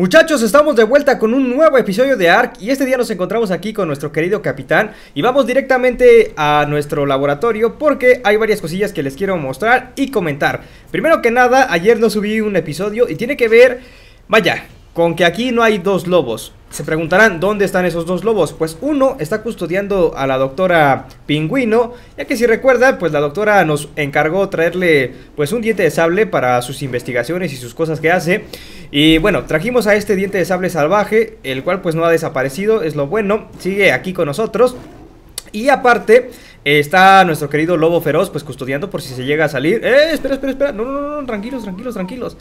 Muchachos, estamos de vuelta con un nuevo episodio de ARK y este día nos encontramos aquí con nuestro querido capitán y vamos directamente a nuestro laboratorio porque hay varias cosillas que les quiero mostrar y comentar. Primero que nada, ayer no subí un episodio y tiene que ver, vaya, con que aquí no hay dos lobos. Se preguntarán, ¿dónde están esos dos lobos? Pues uno está custodiando a la doctora Pingüino, ya que si recuerda, pues la doctora nos encargó traerle pues un diente de sable para sus investigaciones y sus cosas que hace. Y bueno, trajimos a este diente de sable salvaje, el cual pues no ha desaparecido, es lo bueno, sigue aquí con nosotros. Y aparte, está nuestro querido lobo feroz, pues custodiando por si se llega a salir. ¡Eh! Espera, espera, espera. No, no, no, tranquilos, tranquilos, tranquilos.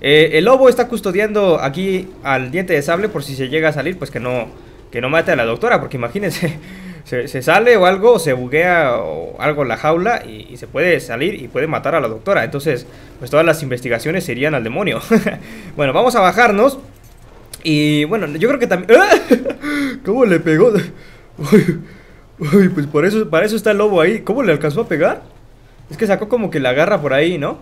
Eh, el lobo está custodiando aquí al diente de sable por si se llega a salir, pues que no, que no mate a la doctora, porque imagínense, se, sale o algo, se buguea o algo en la jaula y, se puede salir y puede matar a la doctora. Entonces, pues todas las investigaciones serían al demonio. bueno, vamos a bajarnos. Y bueno, yo creo que también... ¿Cómo le pegó? pues por eso, para eso está el lobo ahí. ¿Cómo le alcanzó a pegar? Es que sacó como que la garra por ahí, ¿no?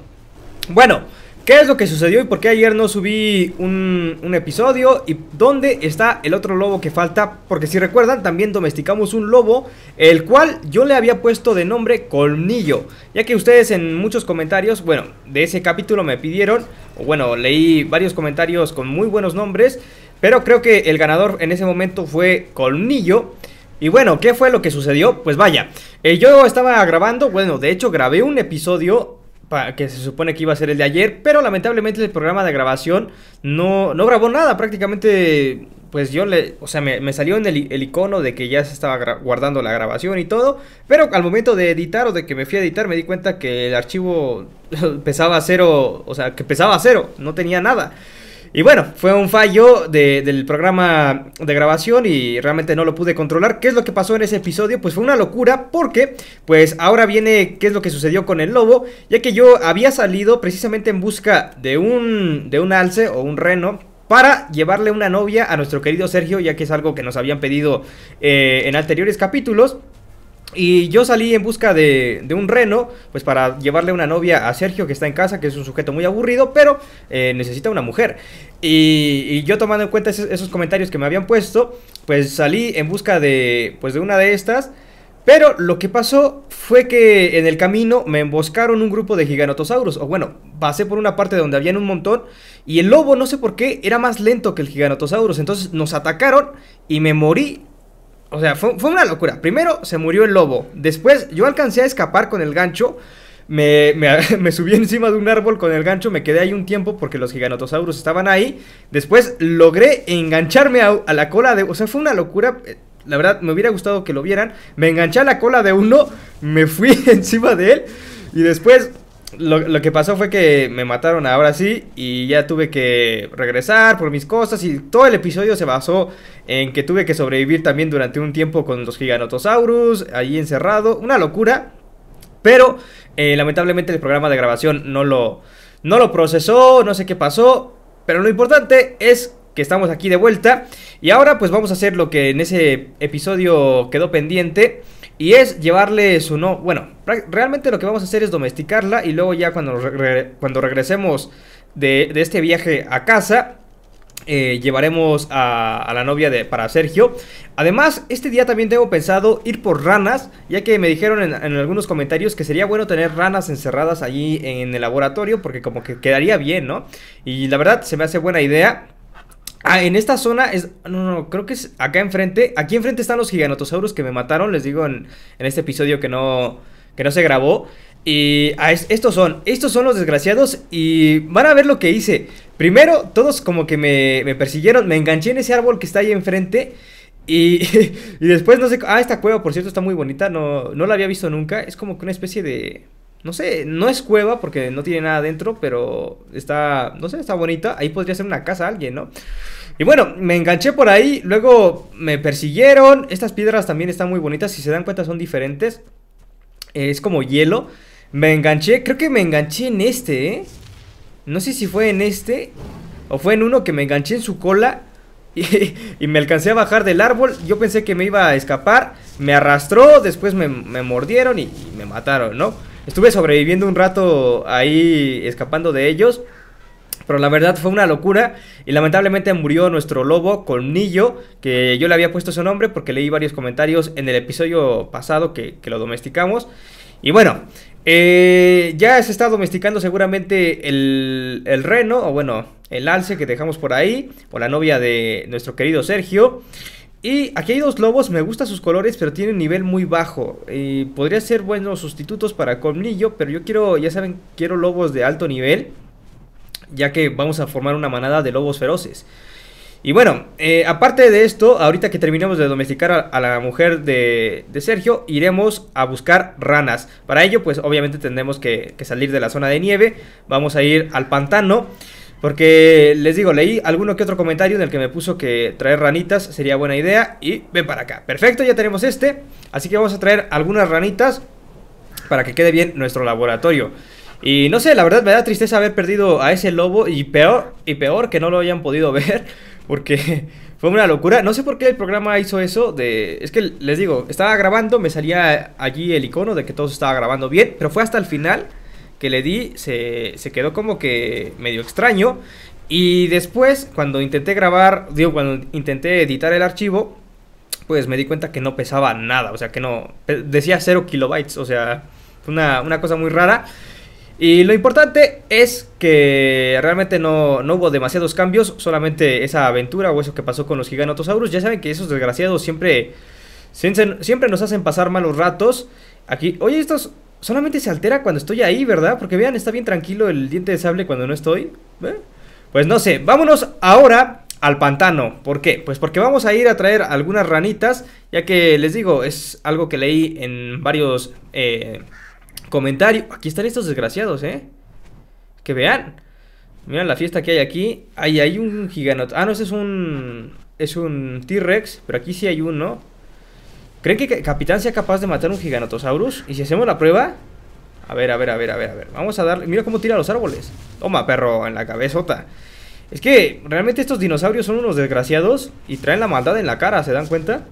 Bueno, ¿Qué es lo que sucedió y por qué ayer no subí un, episodio? ¿Y dónde está el otro lobo que falta? Porque si recuerdan, también domesticamos un lobo, el cual yo le había puesto de nombre Colmillo. Ya que ustedes en muchos comentarios, bueno, de ese capítulo me pidieron, bueno, leí varios comentarios con muy buenos nombres, pero creo que el ganador en ese momento fue Colmillo. Y bueno, ¿qué fue lo que sucedió? Pues vaya, eh, yo estaba grabando, bueno, de hecho grabé un episodio que se supone que iba a ser el de ayer, pero lamentablemente el programa de grabación no, no grabó nada, prácticamente pues yo le, o sea, me, salió en el, el, icono de que ya se estaba guardando la grabación y todo, pero al momento de editar o de que me fui a editar me di cuenta que el archivo pesaba cero, o sea, que pesaba cero, no tenía nada. Y bueno, fue un fallo del programa de grabación y realmente no lo pude controlar. ¿Qué es lo que pasó en ese episodio? Pues fue una locura porque pues ahora viene qué es lo que sucedió con el lobo, ya que yo había salido precisamente en busca de un, de un alce o un reno para llevarle una novia a nuestro querido Sergio, ya que es algo que nos habían pedido eh, en anteriores capítulos. Y yo salí en busca de, de, un reno, pues para llevarle una novia a Sergio que está en casa, que es un sujeto muy aburrido, pero eh, necesita una mujer. Y, yo tomando en cuenta esos, comentarios que me habían puesto, pues salí en busca de, pues de una de estas. Pero lo que pasó fue que en el camino me emboscaron un grupo de giganotosaurus. O bueno, pasé por una parte donde habían un montón. Y el lobo, no sé por qué, era más lento que el giganotosaurus. Entonces nos atacaron y me morí o sea, fue, una locura. Primero se murió el lobo. Después yo alcancé a escapar con el gancho. Me, subí encima de un árbol con el gancho. Me quedé ahí un tiempo porque los giganotosaurus estaban ahí. Después logré engancharme a, a la cola de... O sea, fue una locura. Eh, la verdad, me hubiera gustado que lo vieran. Me enganché a la cola de uno. Me fui encima de él. Y después lo, que pasó fue que me mataron ahora sí y ya tuve que regresar por mis cosas y todo el episodio se basó en que tuve que sobrevivir también durante un tiempo con los giganotosaurus, ahí encerrado, una locura, pero eh, lamentablemente el programa de grabación no lo, no lo procesó, no sé qué pasó, pero lo importante es que estamos aquí de vuelta y ahora pues vamos a hacer lo que en ese episodio quedó pendiente. Y es llevarle su no... Bueno, realmente lo que vamos a hacer es domesticarla y luego ya cuando, cuando regresemos de, este viaje a casa... Eh, llevaremos a, la novia de, para Sergio. Además, este día también tengo pensado ir por ranas, ya que me dijeron en, en algunos comentarios que sería bueno tener ranas encerradas allí en el laboratorio, porque como que quedaría bien, ¿no? Y la verdad, se me hace buena idea. Ah, en esta zona es. No, no, creo que es acá enfrente. Aquí enfrente están los giganotosaurus que me mataron. Les digo en, este episodio que no. Que no se grabó. Y ah, estos son. Estos son los desgraciados. Y van a ver lo que hice. Primero, todos como que me, persiguieron. Me enganché en ese árbol que está ahí enfrente. Y, y después no sé. Ah, esta cueva, por cierto, está muy bonita. No, no la había visto nunca. Es como que una especie de no sé, no es cueva porque no tiene nada adentro pero está, no sé, está bonita. Ahí podría ser una casa alguien, ¿no? Y bueno, me enganché por ahí, luego me persiguieron. Estas piedras también están muy bonitas, si se dan cuenta son diferentes. Es como hielo. Me enganché, creo que me enganché en este, ¿eh? No sé si fue en este o fue en uno que me enganché en su cola y, me alcancé a bajar del árbol. Yo pensé que me iba a escapar, me arrastró, después me, mordieron y me mataron, ¿no? Estuve sobreviviendo un rato ahí escapando de ellos. Pero la verdad fue una locura y lamentablemente murió nuestro lobo Colmillo, que yo le había puesto su nombre porque leí varios comentarios en el episodio pasado que, lo domesticamos. Y bueno, eh, ya se está domesticando seguramente el, el, reno, o bueno, el alce que dejamos por ahí, o la novia de nuestro querido Sergio. Y aquí hay dos lobos, me gustan sus colores, pero tienen nivel muy bajo. y podría ser buenos sustitutos para Colmillo, pero yo quiero, ya saben, quiero lobos de alto nivel. Ya que vamos a formar una manada de lobos feroces. Y bueno, eh, aparte de esto, ahorita que terminemos de domesticar a, la mujer de, de, Sergio, iremos a buscar ranas. Para ello, pues obviamente tendremos que salir de la zona de nieve. Vamos a ir al pantano. Porque les digo, leí alguno que otro comentario en el que me puso que traer ranitas sería buena idea y ven para acá. Perfecto, ya tenemos este. Así que vamos a traer algunas ranitas para que quede bien nuestro laboratorio. Y no sé, la verdad me da tristeza haber perdido a ese lobo y peor, y peor que no lo hayan podido ver porque fue una locura. No sé por qué el programa hizo eso de... Es que les digo, estaba grabando, me salía allí el icono de que todo se estaba grabando bien, pero fue hasta el final que le di se, quedó como que medio extraño. Y después, cuando intenté grabar, digo, cuando intenté editar el archivo, pues me di cuenta que no pesaba nada, o sea, que no, decía 0 kilobytes, o sea, una, cosa muy rara. Y lo importante es que realmente no, no, hubo demasiados cambios, solamente esa aventura o eso que pasó con los giganotosaurus. Ya saben que esos desgraciados siempre, siempre nos hacen pasar malos ratos. Aquí, oye, estos solamente se altera cuando estoy ahí, ¿verdad? Porque vean, está bien tranquilo el diente de sable cuando no estoy. ¿eh? Pues no sé, vámonos ahora al pantano. ¿Por qué? Pues porque vamos a ir a traer algunas ranitas, ya que les digo, es algo que leí en varios eh, comentarios. Aquí están estos desgraciados, ¿eh? Que vean. Miren la fiesta que hay aquí. Ahí hay un giganot. Ah, no, ese es un... Es un T-Rex, pero aquí sí hay uno. ¿Creen que Capitán sea capaz de matar un Giganotosaurus? Y si hacemos la prueba... A ver, a ver, a ver, a ver, a ver. Vamos a darle... Mira cómo tira los árboles. Toma, perro, en la cabezota. Es que realmente estos dinosaurios son unos desgraciados y traen la maldad en la cara, ¿se dan cuenta?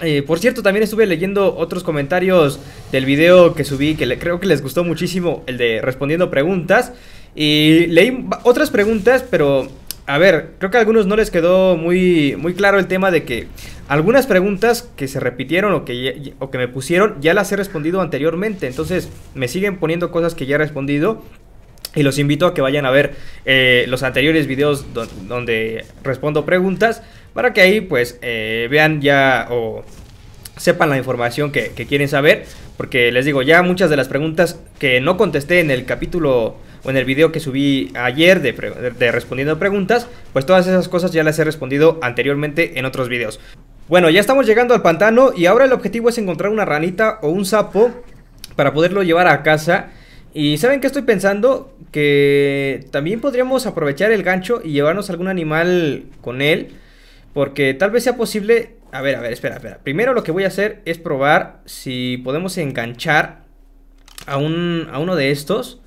Eh, por cierto, también estuve leyendo otros comentarios del video que subí que creo que les gustó muchísimo, el de respondiendo preguntas. Y leí otras preguntas, pero a ver, creo que a algunos no les quedó muy, muy claro el tema de que algunas preguntas que se repitieron o que, que me pusieron ya las he respondido anteriormente. Entonces me siguen poniendo cosas que ya he respondido. Y los invito a que vayan a ver eh, los anteriores videos donde respondo preguntas. Para que ahí pues eh, vean ya o sepan la información que quieren saber. Porque les digo, ya muchas de las preguntas que no contesté en el capítulo o en el video que subí ayer de, respondiendo preguntas, pues todas esas cosas ya las he respondido anteriormente en otros videos. Bueno, ya estamos llegando al pantano y ahora el objetivo es encontrar una ranita o un sapo para poderlo llevar a casa. Y ¿saben qué estoy pensando? Que también podríamos aprovechar el gancho y llevarnos algún animal con él. Porque tal vez sea posible... A ver, a ver, espera, espera. Primero lo que voy a hacer es probar si podemos enganchar a, a uno de estos.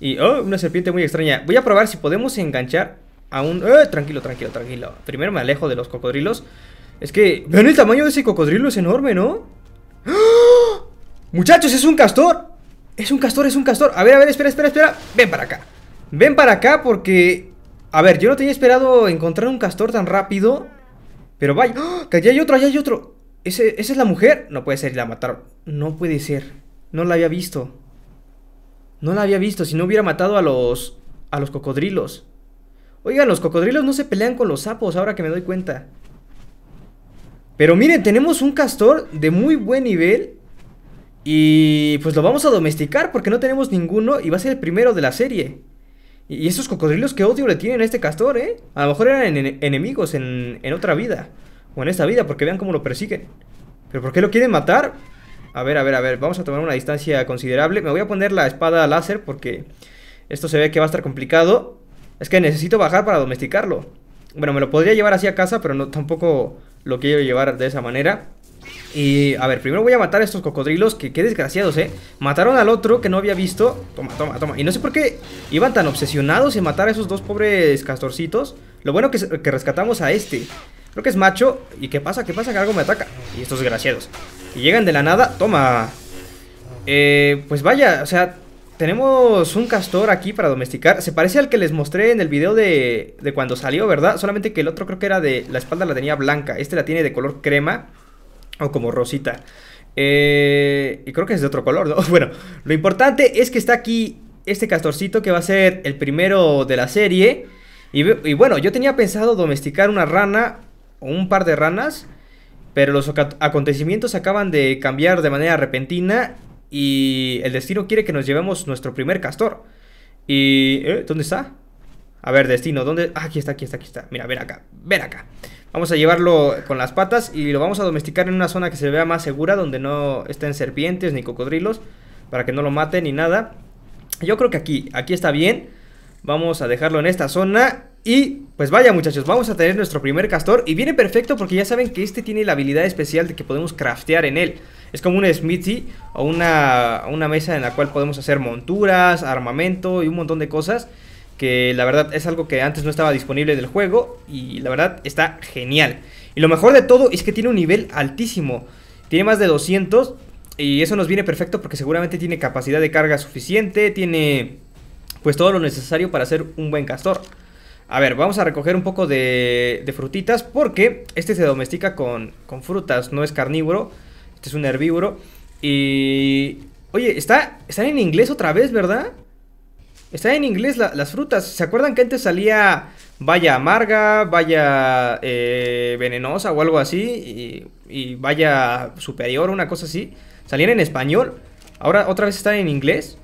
Y, oh, una serpiente muy extraña. Voy a probar si podemos enganchar a un... Eh, tranquilo, tranquilo, tranquilo. Primero me alejo de los cocodrilos. Es que... Vean el tamaño de ese cocodrilo, es enorme, ¿no? ¡Ah! Muchachos, es un castor. Es un castor, es un castor. A ver, a ver, espera, espera, espera. Ven para acá. Ven para acá porque... A ver, yo no tenía esperado encontrar un castor tan rápido. Pero vaya... ¡ah! Que allá hay otro, allá hay otro. ¿Ese, ¿Esa es la mujer? No puede ser, la mataron. No puede ser. No la había visto. No la había visto, si no hubiera matado a los... a los cocodrilos. Oigan, los cocodrilos no se pelean con los sapos, ahora que me doy cuenta. Pero miren, tenemos un castor de muy buen nivel. Y pues lo vamos a domesticar porque no tenemos ninguno y va a ser el primero de la serie. Y esos cocodrilos que odio le tienen a este castor, ¿eh? A lo mejor eran enemigos en, en otra vida. O en esta vida, porque vean cómo lo persiguen. ¿Pero por qué lo quieren matar? A ver, a ver, a ver, vamos a tomar una distancia considerable. Me voy a poner la espada láser porque esto se ve que va a estar complicado. Es que necesito bajar para domesticarlo. Bueno, me lo podría llevar así a casa, pero no, tampoco lo quiero llevar de esa manera. Y, a ver, primero voy a matar a estos cocodrilos Que qué desgraciados, eh Mataron al otro que no había visto Toma, toma, toma Y no sé por qué iban tan obsesionados en matar a esos dos pobres castorcitos Lo bueno que, que rescatamos a este Creo que es macho. ¿Y qué pasa? ¿Qué pasa? Que algo me ataca. Y estos desgraciados. Y llegan de la nada. Toma. Eh, pues vaya, o sea, tenemos un castor aquí para domesticar. Se parece al que les mostré en el video de, de cuando salió, ¿verdad? Solamente que el otro creo que era de... La espalda la tenía blanca. Este la tiene de color crema o como rosita. Eh, y creo que es de otro color, ¿no? Bueno, lo importante es que está aquí este castorcito que va a ser el primero de la serie. Y, y bueno, yo tenía pensado domesticar una rana un par de ranas, pero los acontecimientos acaban de cambiar de manera repentina y el destino quiere que nos llevemos nuestro primer castor. ¿Y eh, dónde está? A ver, destino, ¿dónde? Ah, aquí está, aquí está, aquí está. Mira, ven acá, ven acá. Vamos a llevarlo con las patas y lo vamos a domesticar en una zona que se vea más segura, donde no estén serpientes ni cocodrilos, para que no lo maten ni nada. Yo creo que aquí, aquí está bien. Vamos a dejarlo en esta zona y pues vaya muchachos, vamos a tener nuestro primer castor Y viene perfecto porque ya saben que este tiene la habilidad especial de que podemos craftear en él Es como un smithy o una, una mesa en la cual podemos hacer monturas, armamento y un montón de cosas Que la verdad es algo que antes no estaba disponible del juego Y la verdad está genial Y lo mejor de todo es que tiene un nivel altísimo Tiene más de 200 Y eso nos viene perfecto porque seguramente tiene capacidad de carga suficiente Tiene pues todo lo necesario para ser un buen castor a ver, vamos a recoger un poco de, de frutitas porque este se domestica con, frutas, no es carnívoro, este es un herbívoro. Y... Oye, está, están en inglés otra vez, ¿verdad? Están en inglés las frutas. ¿Se acuerdan que antes salía vaya amarga, vaya eh, venenosa o algo así? Y, y vaya superior, una cosa así. Salían en español. Ahora otra vez están en inglés.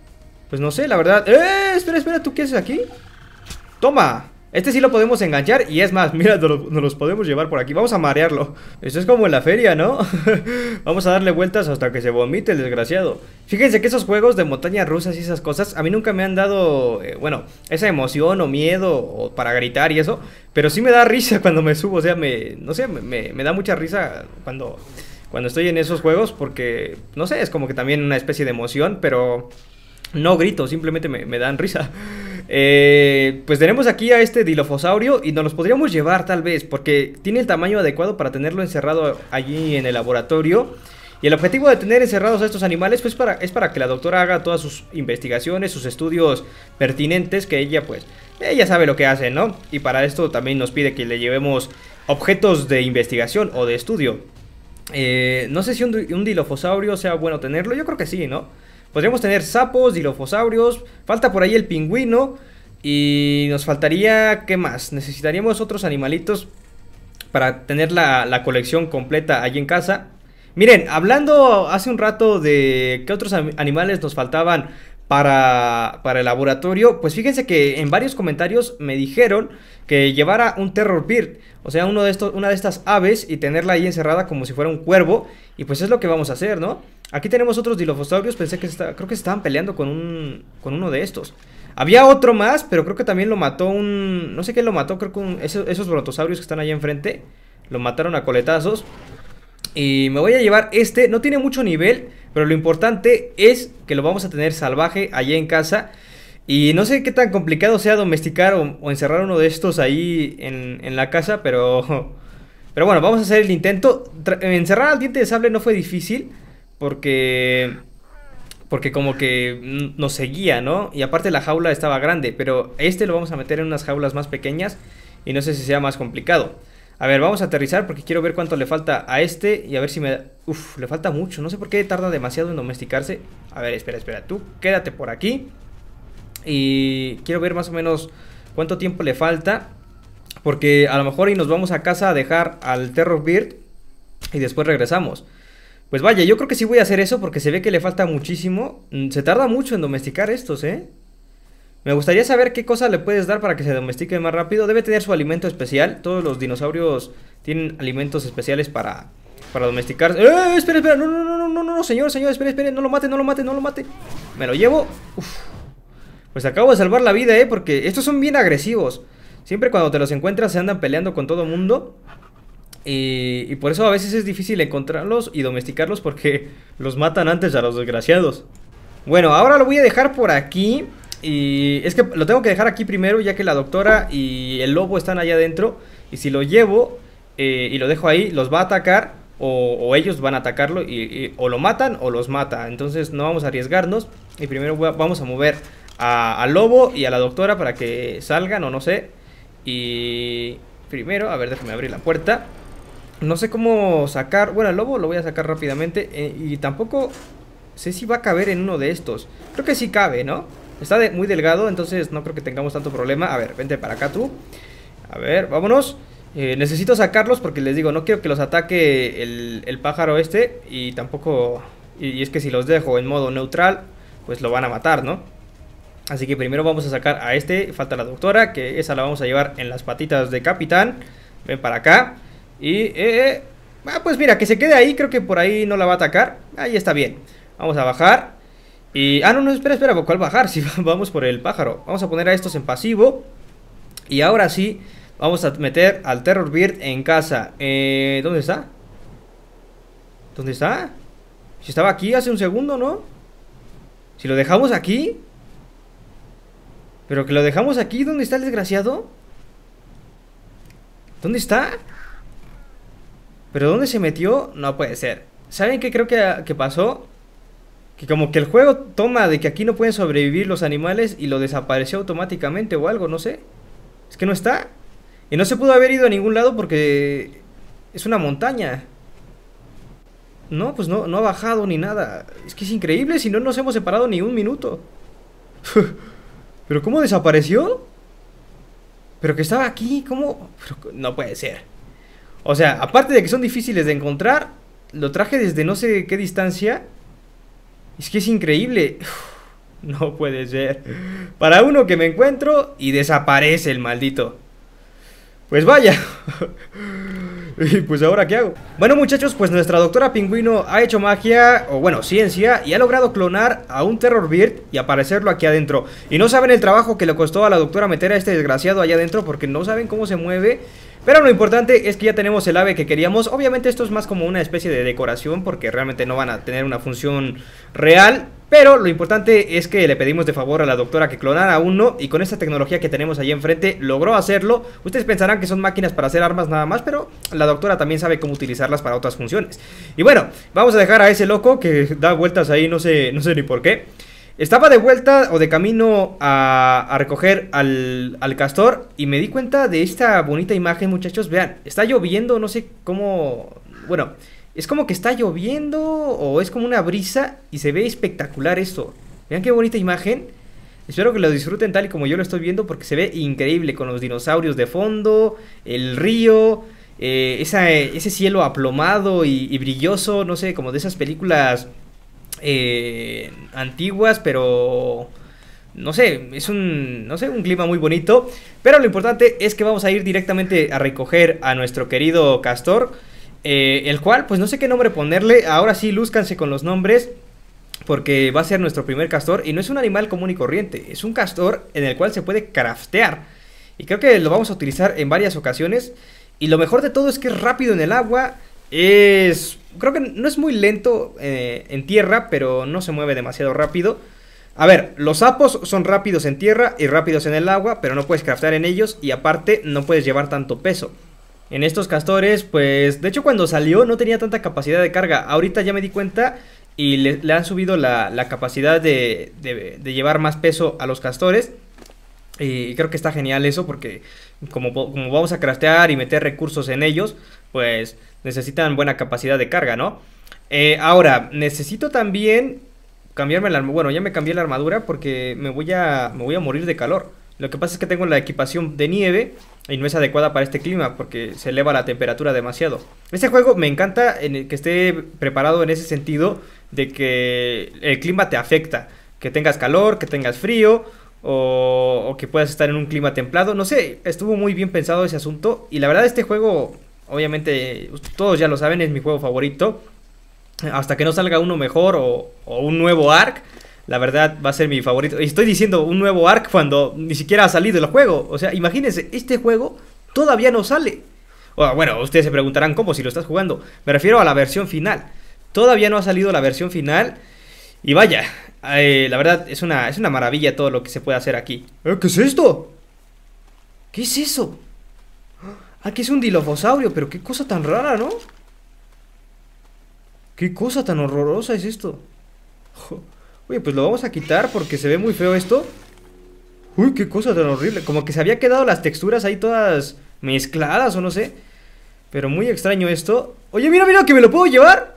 Pues no sé, la verdad. ¡Eh! Espera, espera, ¿tú qué haces aquí? ¡Toma! Este sí lo podemos enganchar y es más, mira, nos, los podemos llevar por aquí. Vamos a marearlo. Esto es como en la feria, ¿no? Vamos a darle vueltas hasta que se vomite el desgraciado. Fíjense que esos juegos de montañas rusas y esas cosas a mí nunca me han dado, eh, bueno, esa emoción o miedo o para gritar y eso. Pero sí me da risa cuando me subo, o sea, me, no sé, me, da mucha risa cuando, cuando estoy en esos juegos porque, no sé, es como que también una especie de emoción, pero no grito, simplemente me dan risa. Eh, pues tenemos aquí a este dilofosaurio y nos los podríamos llevar tal vez porque tiene el tamaño adecuado para tenerlo encerrado allí en el laboratorio. Y el objetivo de tener encerrados a estos animales pues es para que la doctora haga todas sus investigaciones, sus estudios pertinentes que ella pues, ella sabe lo que hace, ¿no? Y para esto también nos pide que le llevemos objetos de investigación o de estudio. Eh, no sé si un, un dilofosaurio sea bueno tenerlo, yo creo que sí, ¿no? Podríamos tener sapos, dilofosaurios, falta por ahí el pingüino y nos faltaría, ¿qué más? Necesitaríamos otros animalitos para tener la, colección completa allí en casa. Miren, hablando hace un rato de qué otros animales nos faltaban para, para el laboratorio, pues fíjense que en varios comentarios me dijeron que llevara un terror bird, o sea, uno de estos, una de estas aves y tenerla ahí encerrada como si fuera un cuervo, y pues es lo que vamos a hacer, ¿no? Aquí tenemos otros dilofosaurios, pensé que creo que estaban peleando con, un, con uno de estos. Había otro más, pero creo que también lo mató un... No sé qué lo mató, creo que esos, esos brontosaurios que están allá enfrente. Lo mataron a coletazos. Y me voy a llevar este, no tiene mucho nivel, pero lo importante es que lo vamos a tener salvaje allá en casa. Y no sé qué tan complicado sea domesticar o, encerrar uno de estos ahí en, la casa, pero... Pero bueno, vamos a hacer el intento. encerrar al diente de sable no fue difícil, porque... Porque como que nos seguía, ¿no? Y aparte la jaula estaba grande, pero este lo vamos a meter en unas jaulas más pequeñas y no sé si sea más complicado. A ver, vamos a aterrizar porque quiero ver cuánto le falta a este y a ver si me... Uf, le falta mucho. No sé por qué tarda demasiado en domesticarse. A ver, espera, espera. Tú quédate por aquí. Y quiero ver más o menos cuánto tiempo le falta. Porque a lo mejor y nos vamos a casa a dejar al Terror Beard y después regresamos. Pues vaya, yo creo que sí voy a hacer eso porque se ve que le falta muchísimo. Mm, se tarda mucho en domesticar estos, ¿eh? Me gustaría saber qué cosa le puedes dar para que se domestique más rápido. Debe tener su alimento especial. Todos los dinosaurios tienen alimentos especiales para, para domesticarse. ¡Eh! Espera, espera. No, no, no, no, no, no, señor, señor. Espera, espera. No lo mate, no lo mate, no lo mate. Me lo llevo. Uf. Pues acabo de salvar la vida, ¿eh? Porque estos son bien agresivos. Siempre cuando te los encuentras se andan peleando con todo el mundo. Y, y, por eso a veces es difícil encontrarlos y domesticarlos porque los matan antes a los desgraciados. Bueno, ahora lo voy a dejar por aquí. Y es que lo tengo que dejar aquí primero, ya que la doctora y el lobo están allá adentro. Y si lo llevo eh, y lo dejo ahí, los va a atacar. O, ellos van a atacarlo y, o lo matan o los mata. Entonces no vamos a arriesgarnos. Y primero vamos a mover al lobo y a la doctora para que salgan o no sé. Y primero, a ver, déjame abrir la puerta. No sé cómo sacar... Bueno, el lobo lo voy a sacar rápidamente. Eh, y tampoco sé si va a caber en uno de estos. Creo que sí cabe, ¿no? Está muy delgado, entonces no creo que tengamos tanto problema. A ver, vente para acá tú. A ver, vámonos. Eh, necesito sacarlos porque les digo, no quiero que los ataque el, pájaro este. Y tampoco... Y, es que si los dejo en modo neutral, pues lo van a matar, ¿no? Así que primero vamos a sacar a este. Falta la doctora, que esa la vamos a llevar en las patitas de capitán. Ven para acá. Y... Eh, eh, ah, pues mira, que se quede ahí. Creo que por ahí no la va a atacar. Ahí está bien. Vamos a bajar ah, no, no, espera, espera, ¿cuál bajar? Si vamos por el pájaro. Vamos a poner a estos en pasivo. Y ahora sí, vamos a meter al Terror Beard en casa. Eh, ¿Dónde está? ¿Dónde está? Si estaba aquí hace un segundo, ¿no? Si lo dejamos aquí. Pero que lo dejamos aquí, ¿dónde está el desgraciado? ¿Dónde está? ¿Pero dónde se metió? No puede ser. ¿Saben qué creo que, que pasó? que como que el juego toma de que aquí no pueden sobrevivir los animales y lo desapareció automáticamente o algo, no sé. Es que no está. Y no se pudo haber ido a ningún lado porque es una montaña. No, pues no, no ha bajado ni nada. Es que es increíble, si no nos hemos separado ni un minuto. ¿Pero cómo desapareció? ¿Pero que estaba aquí? ¿Cómo? no puede ser. O sea, aparte de que son difíciles de encontrar, lo traje desde no sé qué distancia es que es increíble. No puede ser. Para uno que me encuentro y desaparece el maldito. Pues vaya. Y pues ahora qué hago. Bueno muchachos, pues nuestra doctora pingüino ha hecho magia, o bueno, ciencia, y ha logrado clonar a un Terror Beard y aparecerlo aquí adentro. Y no saben el trabajo que le costó a la doctora meter a este desgraciado allá adentro porque no saben cómo se mueve pero lo importante es que ya tenemos el ave que queríamos. Obviamente esto es más como una especie de decoración porque realmente no van a tener una función real. Pero lo importante es que le pedimos de favor a la doctora que clonara uno y con esta tecnología que tenemos ahí enfrente logró hacerlo. Ustedes pensarán que son máquinas para hacer armas nada más, pero la doctora también sabe cómo utilizarlas para otras funciones. Y bueno, vamos a dejar a ese loco que da vueltas ahí, no sé, no sé ni por qué. Estaba de vuelta o de camino a, recoger al, al, castor y me di cuenta de esta bonita imagen, muchachos. Vean, está lloviendo, no sé cómo... Bueno, es como que está lloviendo o es como una brisa y se ve espectacular esto. Vean qué bonita imagen. Espero que lo disfruten tal y como yo lo estoy viendo porque se ve increíble con los dinosaurios de fondo, el río, eh, ese cielo aplomado y, y brilloso, no sé, como de esas películas eh, antiguas, pero no sé, es un, no sé, un clima muy bonito. Pero lo importante es que vamos a ir directamente a recoger a nuestro querido castor, eh, el cual, pues no sé qué nombre ponerle. Ahora sí, lúzcanse con los nombres. Porque va a ser nuestro primer castor y no es un animal común y corriente, es un castor en el cual se puede craftear. Y creo que lo vamos a utilizar en varias ocasiones. Y lo mejor de todo es que es rápido en el agua, es creo que no es muy lento eh, en tierra, pero no se mueve demasiado rápido. A ver, los sapos son rápidos en tierra y rápidos en el agua, pero no puedes craftar en ellos y aparte no puedes llevar tanto peso. En estos castores, pues, de hecho cuando salió no tenía tanta capacidad de carga. Ahorita ya me di cuenta y le, han subido la, capacidad de, de llevar más peso a los castores. Y creo que está genial eso porque como, vamos a craftear y meter recursos en ellos, pues necesitan buena capacidad de carga, ¿no? Eh, ahora, necesito también cambiarme la armadura. Bueno, ya me cambié la armadura porque me voy a, me voy a morir de calor. Lo que pasa es que tengo la equipación de nieve y no es adecuada para este clima porque se eleva la temperatura demasiado. Este juego me encanta en que esté preparado en ese sentido de que el clima te afecta, que tengas calor, que tengas frío o, que puedas estar en un clima templado. No sé, estuvo muy bien pensado ese asunto. Y la verdad, este juego, obviamente, todos ya lo saben, es mi juego favorito. Hasta que no salga uno mejor o, o un nuevo arc, la verdad va a ser mi favorito. Y estoy diciendo un nuevo arc cuando ni siquiera ha salido el juego. O sea, imagínense, este juego todavía no sale. Bueno, ustedes se preguntarán cómo si lo estás jugando. Me refiero a la versión final. Todavía no ha salido la versión final. Y vaya, eh, la verdad es una, es una maravilla todo lo que se puede hacer aquí. ¿Eh? ¿Qué es esto? ¿Qué es eso? Aquí es un dilofosaurio, pero qué cosa tan rara, ¿no? ¿Qué cosa tan horrorosa es esto? Oye, pues lo vamos a quitar porque se ve muy feo esto. Uy, qué cosa tan horrible. Como que se había quedado las texturas ahí todas mezcladas o no sé. Pero muy extraño esto. Oye, mira, mira, que me lo puedo llevar.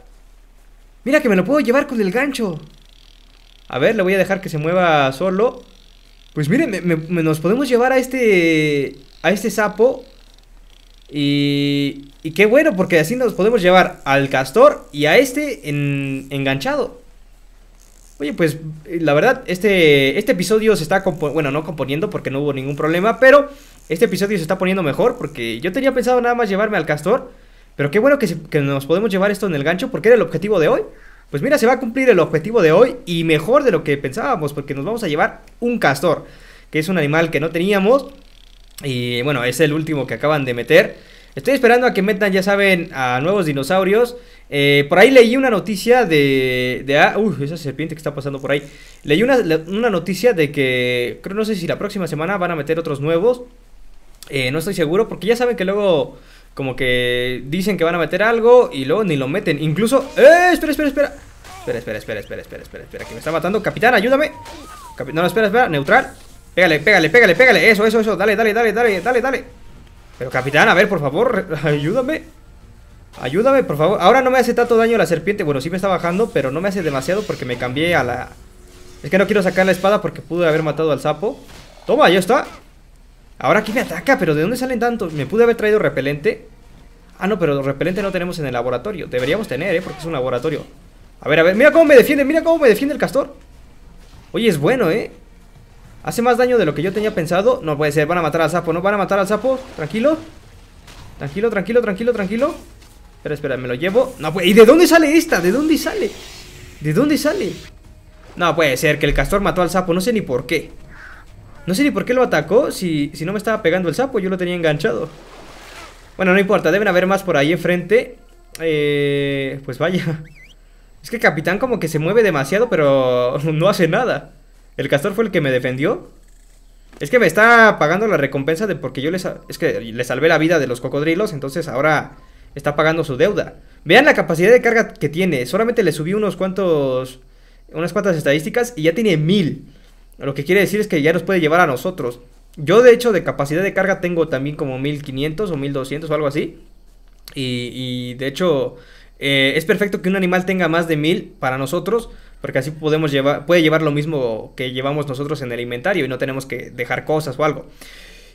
Mira que me lo puedo llevar con el gancho. A ver, le voy a dejar que se mueva solo. Pues miren, nos podemos llevar a este. A este sapo. Y, y qué bueno, porque así nos podemos llevar al castor y a este en, enganchado. Oye, pues eh, la verdad, este, este episodio se está, bueno, no componiendo porque no hubo ningún problema, pero este episodio se está poniendo mejor porque yo tenía pensado nada más llevarme al castor, pero qué bueno que nos podemos llevar esto en el gancho porque era el objetivo de hoy. Pues mira, se va a cumplir el objetivo de hoy y mejor de lo que pensábamos, porque nos vamos a llevar un castor, que es un animal que no teníamos. Y bueno, es el último que acaban de meter. Estoy esperando a que metan, ya saben, a nuevos dinosaurios. Eh, por ahí leí una noticia de. de ah, uy, esa serpiente que está pasando por ahí. Leí una, noticia de que. Creo, no sé si la próxima semana van a meter otros nuevos. Eh, no estoy seguro, porque ya saben que luego como que dicen que van a meter algo y luego ni lo meten. Incluso... ¡Eh! Espera, espera, espera. Espera, espera, espera, espera, espera, espera, Que me está matando. Capitán, ayúdame. no, no, espera, espera. Neutral. Pégale, pégale, pégale, pégale. Eso, eso, eso. Dale, dale, dale, dale, dale, dale. Pero capitán, a ver, por favor, ayúdame. Ayúdame, por favor. Ahora no me hace tanto daño la serpiente. Bueno, sí me está bajando, pero no me hace demasiado porque me cambié a la... Es que no quiero sacar la espada porque pude haber matado al sapo. Toma, ya está. Ahora aquí me ataca, pero ¿de dónde salen tantos? Me pude haber traído repelente. Ah, no, pero repelente no tenemos en el laboratorio. Deberíamos tener, ¿eh? Porque es un laboratorio. A ver, a ver, mira cómo me defiende, mira cómo me defiende el castor. Oye, es bueno, ¿eh? Hace más daño de lo que yo tenía pensado. No puede ser, van a matar al sapo, no van a matar al sapo. Tranquilo. Tranquilo, tranquilo, tranquilo, tranquilo. Espera, espera, me lo llevo. No, pues, ¿y de dónde sale esta? ¿De dónde sale? ¿De dónde sale? No puede ser que el castor mató al sapo, no sé ni por qué. No sé ni por qué lo atacó, si, no me estaba pegando el sapo, yo lo tenía enganchado. Bueno, no importa, deben haber más por ahí enfrente. Eh, pues vaya. Es que el capitán como que se mueve demasiado, pero no hace nada. El castor fue el que me defendió. Es que me está pagando la recompensa de porque yo le, es que le salvé la vida de los cocodrilos, entonces ahora está pagando su deuda. Vean la capacidad de carga que tiene. Solamente le subí unos cuantos... Unas cuantas estadísticas y ya tiene mil. Lo que quiere decir es que ya nos puede llevar a nosotros. Yo de hecho de capacidad de carga tengo también como 1500 o 1200 o algo así. Y, de hecho eh, es perfecto que un animal tenga más de 1000 para nosotros. Porque así podemos llevar, puede llevar lo mismo que llevamos nosotros en el inventario y no tenemos que dejar cosas o algo.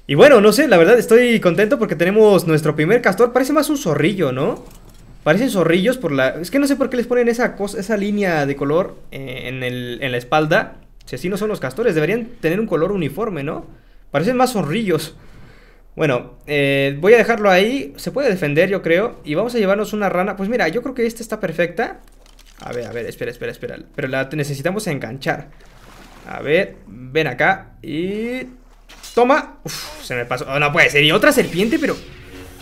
Y bueno, no sé, la verdad estoy contento porque tenemos nuestro primer castor. Parece más un zorrillo, ¿no? Parecen zorrillos por la... Es que no sé por qué les ponen esa, cosa, esa línea de color eh, en la espalda. Si así no son los castores, deberían tener un color uniforme, ¿no? Parecen más zorrillos. Bueno, eh, voy a dejarlo ahí. Se puede defender, yo creo. Y vamos a llevarnos una rana. Pues mira, yo creo que esta está perfecta. A ver, a ver, espera, espera, espera. Pero la necesitamos enganchar. A ver, ven acá. Y... Toma. Uf, se me pasó. Oh, no puede ser. otra serpiente, pero...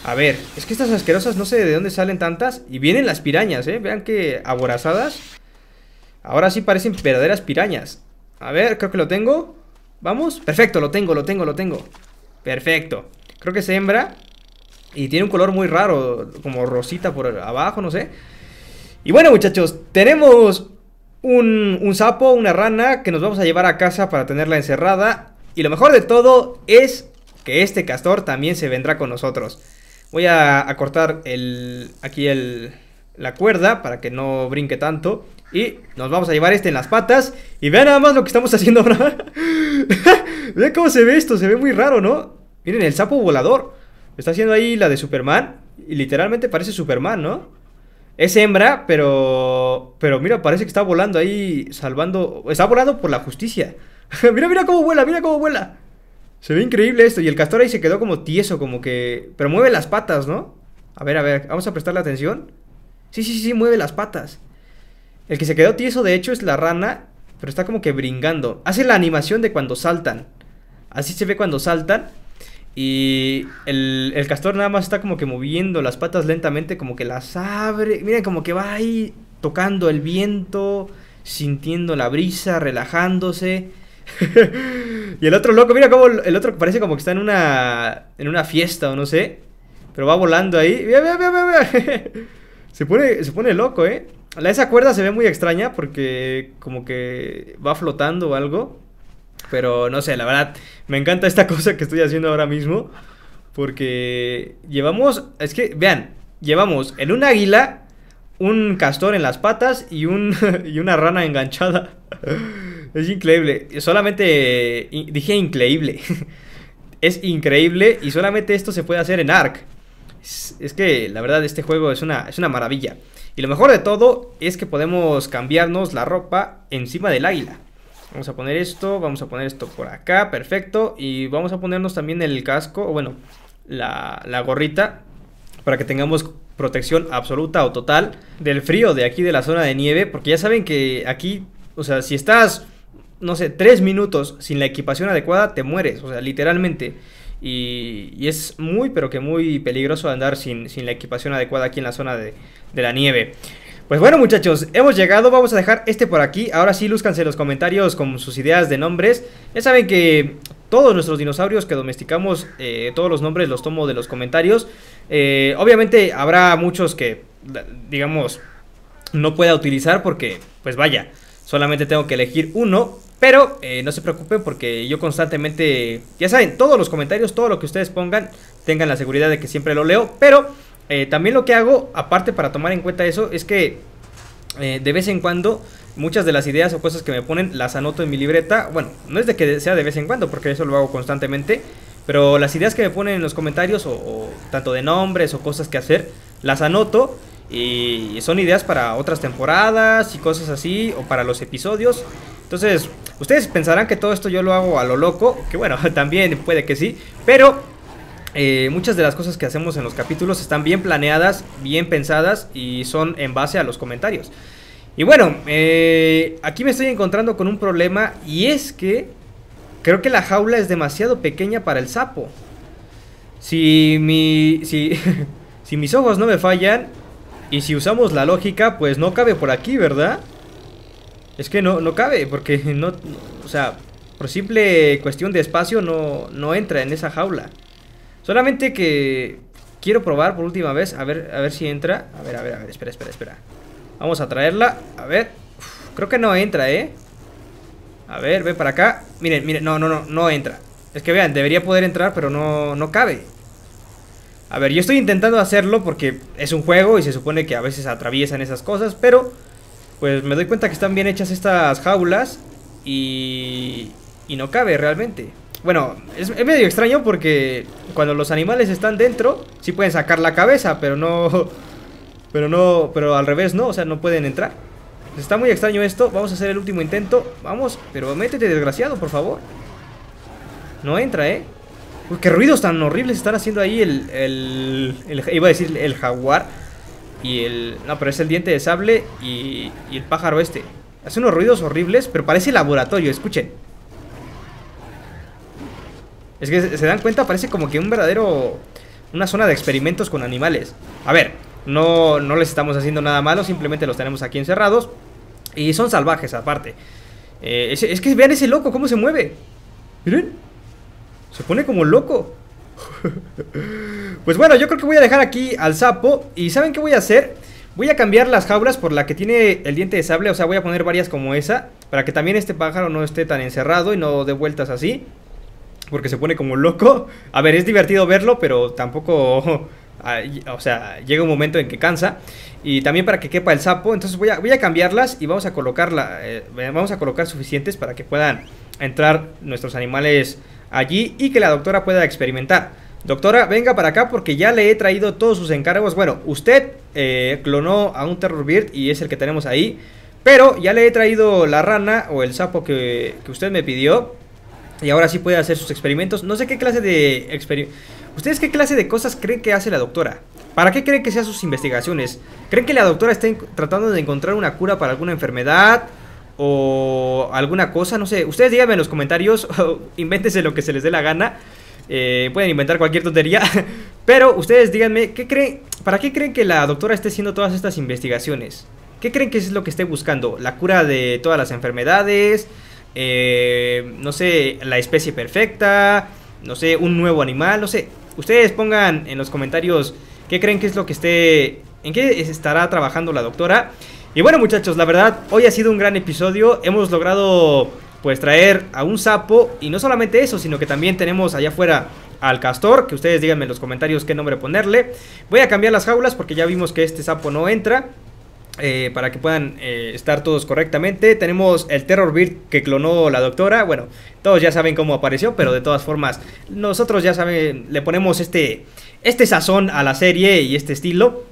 A ver, es que estas asquerosas no sé de dónde salen tantas. Y vienen las pirañas, ¿eh? Vean que aborazadas. Ahora sí parecen verdaderas pirañas. A ver, creo que lo tengo. Vamos. Perfecto, lo tengo, lo tengo, lo tengo. Perfecto. Creo que es hembra. Y tiene un color muy raro, como rosita por abajo, no sé. Y bueno, muchachos, tenemos un, un, sapo, una rana que nos vamos a llevar a casa para tenerla encerrada. Y lo mejor de todo es que este castor también se vendrá con nosotros. Voy a, a cortar el, aquí el, la cuerda para que no brinque tanto. Y nos vamos a llevar este en las patas y vean nada más lo que estamos haciendo ahora. vean cómo se ve esto, se ve muy raro, ¿no? Miren, el sapo volador. Está haciendo ahí la de Superman. Y literalmente parece Superman, ¿no? Es hembra, pero... Pero mira, parece que está volando ahí, salvando... Está volando por la justicia. mira, mira cómo vuela, mira cómo vuela. Se ve increíble esto. Y el castor ahí se quedó como tieso, como que... Pero mueve las patas, ¿no? A ver, a ver, vamos a prestarle atención. Sí, sí, sí, mueve las patas. El que se quedó tieso, de hecho, es la rana pero está como que brincando. Hace la animación de cuando saltan. Así se ve cuando saltan. Y el, el, castor nada más está como que moviendo las patas lentamente, como que las abre. Miren, como que va ahí tocando el viento, sintiendo la brisa, relajándose. y el otro loco, mira como el otro parece como que está en una, en una fiesta o no sé. Pero va volando ahí. Se pone, se pone loco, ¿eh? La, esa cuerda se ve muy extraña porque como que va flotando o algo. Pero no sé, la verdad, me encanta esta cosa que estoy haciendo ahora mismo. Porque llevamos, es que, vean, llevamos en un águila, un castor en las patas y, un, y una rana enganchada. Es increíble. Solamente, dije increíble. Es increíble y solamente esto se puede hacer en Ark Es, que la verdad este juego es una, es una maravilla. Y lo mejor de todo es que podemos cambiarnos la ropa encima del águila. Vamos a poner esto, vamos a poner esto por acá, perfecto. Y vamos a ponernos también el casco, o bueno, la, la gorrita, para que tengamos protección absoluta o total del frío de aquí de la zona de nieve. Porque ya saben que aquí, o sea, si estás, no sé, tres minutos sin la equipación adecuada, te mueres, o sea, literalmente. Y, es muy, pero que muy peligroso andar sin, la equipación adecuada aquí en la zona de, la nieve. Pues bueno muchachos, hemos llegado, vamos a dejar este por aquí Ahora sí, lúzcanse los comentarios con sus ideas de nombres Ya saben que todos nuestros dinosaurios que domesticamos, eh, todos los nombres los tomo de los comentarios eh, Obviamente habrá muchos que, digamos, no pueda utilizar porque, pues vaya Solamente tengo que elegir uno pero eh, no se preocupen porque yo constantemente, ya saben, todos los comentarios, todo lo que ustedes pongan, tengan la seguridad de que siempre lo leo. Pero eh, también lo que hago, aparte para tomar en cuenta eso, es que eh, de vez en cuando muchas de las ideas o cosas que me ponen las anoto en mi libreta. Bueno, no es de que sea de vez en cuando, porque eso lo hago constantemente. Pero las ideas que me ponen en los comentarios, o tanto de nombres o cosas que hacer, las anoto. Y son ideas para otras temporadas y cosas así, o para los episodios. Entonces, ustedes pensarán que todo esto yo lo hago a lo loco, que bueno, también puede que sí, pero eh, muchas de las cosas que hacemos en los capítulos están bien planeadas, bien pensadas y son en base a los comentarios. Y bueno, eh, aquí me estoy encontrando con un problema y es que creo que la jaula es demasiado pequeña para el sapo. Si, si, si mis ojos no me fallan y si usamos la lógica, pues no cabe por aquí, ¿verdad? Es que no, no cabe, porque no, o sea, por simple cuestión de espacio no, entra en esa jaula. Solamente que quiero probar por última vez, a ver, a ver si entra. A ver, a ver, a ver, espera, espera, espera. Vamos a traerla, a ver. creo que no entra, ¿eh? A ver, ve para acá. Miren, miren, no, no, no, no entra. Es que vean, debería poder entrar, pero no, no cabe. A ver, yo estoy intentando hacerlo porque es un juego y se supone que a veces atraviesan esas cosas, pero pues me doy cuenta que están bien hechas estas jaulas y, y no cabe realmente. Bueno, es, medio extraño porque cuando los animales están dentro, sí pueden sacar la cabeza, pero no... Pero no, pero al revés no, o sea, no pueden entrar. Está muy extraño esto, vamos a hacer el último intento. Vamos, pero métete desgraciado, por favor. No entra, ¿eh? Uy, qué ruidos tan horribles están haciendo ahí el, el, el... Iba a decir el jaguar y el... No, pero es el diente de sable y, y el pájaro este. Hace unos ruidos horribles, pero parece laboratorio, escuchen. Es que se dan cuenta, parece como que un verdadero... Una zona de experimentos con animales. A ver, no, les estamos haciendo nada malo, simplemente los tenemos aquí encerrados. Y son salvajes aparte. Eh, es, es que vean ese loco, cómo se mueve. Miren. Se pone como loco. pues bueno, yo creo que voy a dejar aquí al sapo. ¿Y saben qué voy a hacer? Voy a cambiar las jaulas por la que tiene el diente de sable. O sea, voy a poner varias como esa. Para que también este pájaro no esté tan encerrado y no dé vueltas así. Porque se pone como loco. A ver, es divertido verlo, pero tampoco... O sea, llega un momento en que cansa. Y también para que quepa el sapo. Entonces voy a, cambiarlas y vamos a, colocarla, eh, vamos a colocar suficientes para que puedan entrar nuestros animales allí y que la doctora pueda experimentar. Doctora, venga para acá porque ya le he traído todos sus encargos. Bueno, usted eh, clonó a un Terror Beard y es el que tenemos ahí. Pero ya le he traído la rana o el sapo que, usted me pidió. Y ahora sí puede hacer sus experimentos. No sé qué clase de experimentos. ¿Ustedes qué clase de cosas creen que hace la doctora? ¿Para qué creen que sean sus investigaciones? ¿Creen que la doctora está tratando de encontrar una cura para alguna enfermedad? o alguna cosa, no sé. Ustedes díganme en los comentarios, invéntense lo que se les dé la gana. Eh, pueden inventar cualquier tontería. Pero ustedes díganme, ¿qué creen, ¿para qué creen que la doctora esté haciendo todas estas investigaciones? ¿Qué creen que es lo que esté buscando? ¿La cura de todas las enfermedades? Eh, no sé, la especie perfecta, no sé, un nuevo animal, no sé. Ustedes pongan en los comentarios qué creen que es lo que esté, en qué estará trabajando la doctora. Y bueno muchachos, la verdad, hoy ha sido un gran episodio. Hemos logrado pues traer a un sapo y no solamente eso, sino que también tenemos allá afuera al castor, que ustedes díganme en los comentarios qué nombre ponerle. Voy a cambiar las jaulas porque ya vimos que este sapo no entra. Eh, para que puedan eh, estar todos correctamente. Tenemos el Terror Bird que clonó la doctora. Bueno, todos ya saben cómo apareció, pero de todas formas, nosotros ya saben, le ponemos este, este sazón a la serie y este estilo.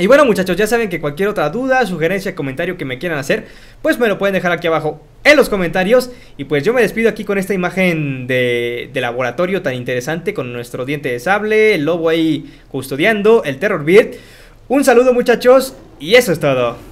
Y bueno muchachos, ya saben que cualquier otra duda, sugerencia, comentario que me quieran hacer, pues me lo pueden dejar aquí abajo en los comentarios. Y pues yo me despido aquí con esta imagen de, laboratorio tan interesante con nuestro diente de sable, el lobo ahí custodiando, el Terror Beard. Un saludo muchachos y eso es todo.